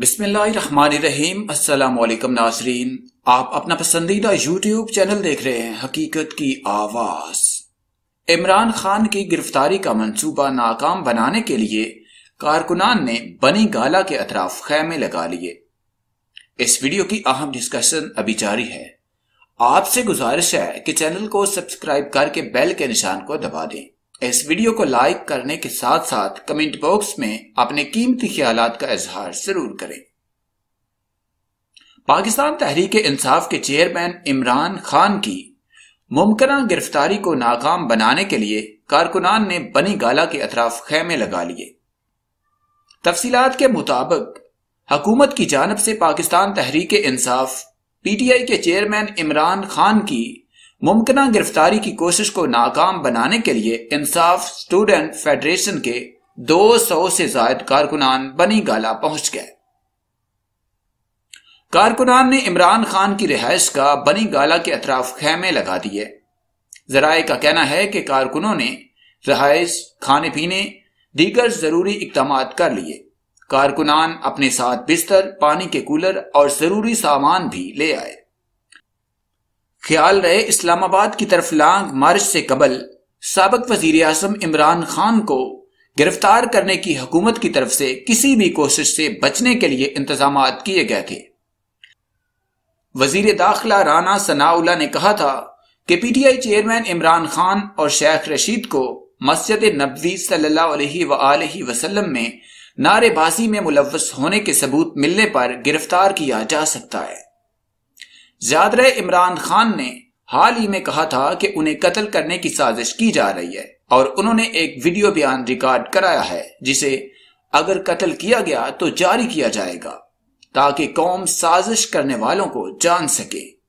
बिस्मिल्लाम असलकम नाजरीन आप अपना पसंदीदा यूट्यूब चैनल देख रहे हैं हकीकत की आवाज इमरान खान की गिरफ्तारी का मंसूबा नाकाम बनाने के लिए कारकुनान ने बनी गाला के अतराफ खैमे लगा लिए इस वीडियो की अहम डिस्कशन अभी जारी है आपसे गुजारिश है कि चैनल को सब्सक्राइब करके बेल के निशान को दबा दें इस वीडियो को लाइक करने के साथ साथ कमेंट बॉक्स में अपने कीमती ख्याल का इजहार जरूर करें पाकिस्तान तहरीक इंसाफ के चेयरमैन इमरान खान की मुमकिन गिरफ्तारी को नाकाम बनाने के लिए कारकुनान ने बनी गाला के अतराफ खेमे लगा लिए तफसी के मुताबिक हकूमत की जानब से पाकिस्तान तहरीक इंसाफ पीटीआई के चेयरमैन इमरान खान की मुमकिन गिरफ्तारी की कोशिश को नाकाम बनाने के लिए इंसाफ स्टूडेंट फेडरेशन के 200 से जायद कारकुनान बनी गाला पहुंच गए कारकुनान ने इमरान खान की रिहायश का बनी गाला के अतराफ खेमे लगा दिए जराए का कहना है कि कारकुनों ने रहायश खाने पीने दीगर जरूरी इकदाम कर लिए कारकुनान अपने साथ बिस्तर पानी के कूलर और जरूरी सामान भी ले आए ख्याल रहे इस्लामाबाद की तरफ लांग मार्च से कबल सबक वजीर आजम इमरान खान को गिरफ्तार करने की हुकूमत की तरफ से किसी भी कोशिश से बचने के लिए इंतजाम किए गए थे वजीर दाखिला राना सनाउल्ला ने कहा था कि पीटीआई चेयरमैन इमरान खान और शेख रशीद को मस्जिद नबी सल्लाह वसलम में नारेबाजी में मुलवस होने के सबूत मिलने पर गिरफ्तार किया जा सकता है ज्यादर इमरान खान ने हाल ही में कहा था कि उन्हें कत्ल करने की साजिश की जा रही है और उन्होंने एक वीडियो बयान रिकॉर्ड कराया है जिसे अगर कत्ल किया गया तो जारी किया जाएगा ताकि कौम साजिश करने वालों को जान सके